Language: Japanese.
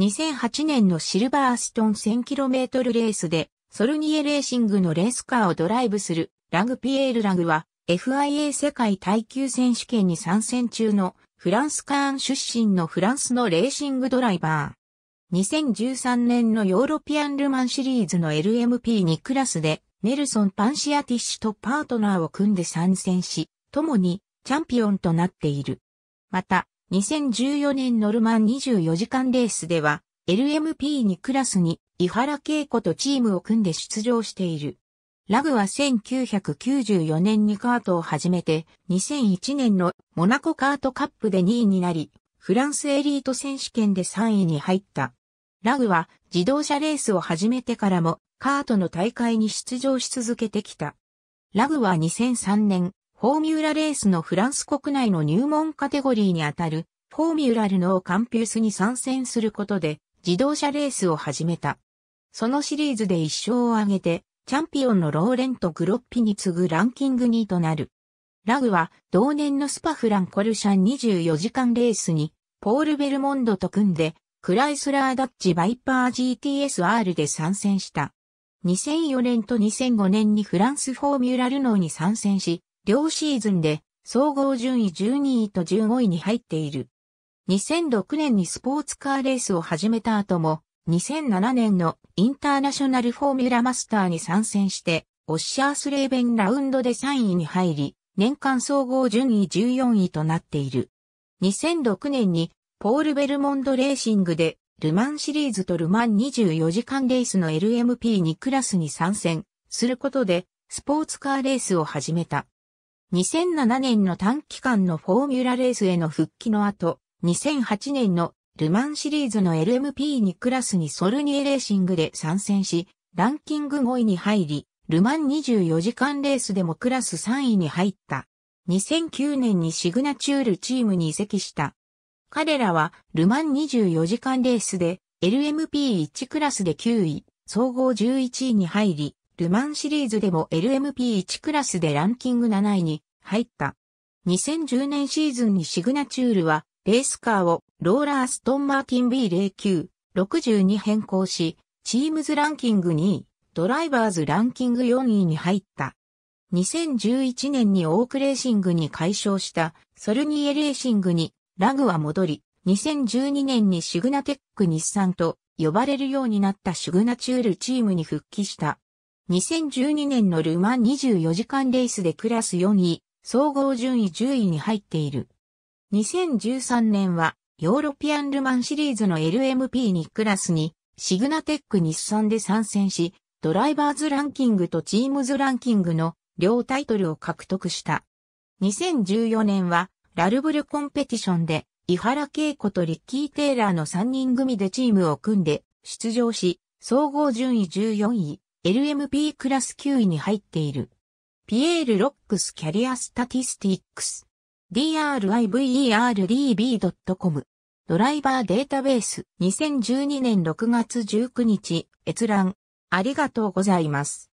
2008年のシルバーストン 1000km レースで、ソルニエレーシングのレースカーをドライブするラグピエール・ラグは、FIA 世界耐久選手権に参戦中のフランスカーン出身のフランスのレーシングドライバー。2013年のヨーロピアンルマンシリーズの LMP2 クラスでネルソン・パンシアティッシュとパートナーを組んで参戦し、共にチャンピオンとなっている。また、2014年ノルマン24時間レースでは、LMP2 クラスに伊原恵子とチームを組んで出場している。ラグは1994年にカートを始めて、2001年のモナコカートカップで2位になり、フランスエリート選手権で3位に入った。ラグは自動車レースを始めてからもカートの大会に出場し続けてきた。ラグは2003年フォーミュラレースのフランス国内の入門カテゴリーにあたる、フォーミュラルノーカンピュースに参戦することで、自動車レースを始めた。そのシリーズで1勝を挙げて、チャンピオンのローレンとグロッピに次ぐランキング2位となる。ラグは、同年のスパフランコルシャン24時間レースに、ポール・ベルモンドと組んで、クライスラー・ダッチ・バイパー GTSR で参戦した。2004年と2005年にフランスフォーミュラルノーに参戦し、両シーズンで総合順位12位と15位に入っている。2006年にスポーツカーレースを始めた後も、2007年のインターナショナルフォーミュラマスターに参戦して、オッシャースレーベンラウンドで3位に入り、年間総合順位14位となっている。2006年にポール・ベルモンドレーシングで、ルマンシリーズとルマン24時間レースの LMP2 クラスに参戦することで、スポーツカーレースを始めた。2007年の短期間のフォーミュラレースへの復帰の後、2008年のルマンシリーズの LMP2 クラスにソルニエレーシングで参戦し、ランキング5位に入り、ルマン24時間レースでもクラス3位に入った。2009年にシグナチュールチームに移籍した。彼らはルマン24時間レースで LMP1 クラスで9位、総合11位に入り、ルマンシリーズでも LMP1 クラスでランキング7位に入った。2010年シーズンにシグナチュールは、レースカーをローラーストンマーティン B09、60に変更し、チームズランキング2位、ドライバーズランキング4位に入った。2011年にオークレーシングに解消したソルニエレーシングにラグは戻り、2012年にシグナテック日産と呼ばれるようになったシグナチュールチームに復帰した。2012年のルマン24時間レースでクラス4位、総合順位10位に入っている。2013年は、ヨーロピアンルマンシリーズの LMP にクラスに、シグナテック日産で参戦し、ドライバーズランキングとチームズランキングの両タイトルを獲得した。2014年は、ラルブルコンペティションで、伊原恵子とリッキー・テイラーの3人組でチームを組んで出場し、総合順位14位。LMP クラス9位に入っている。ピエール・ロックス・キャリア・スタティスティックス。driverdb.com ドライバーデータベース2012年6月19日閲覧ありがとうございます。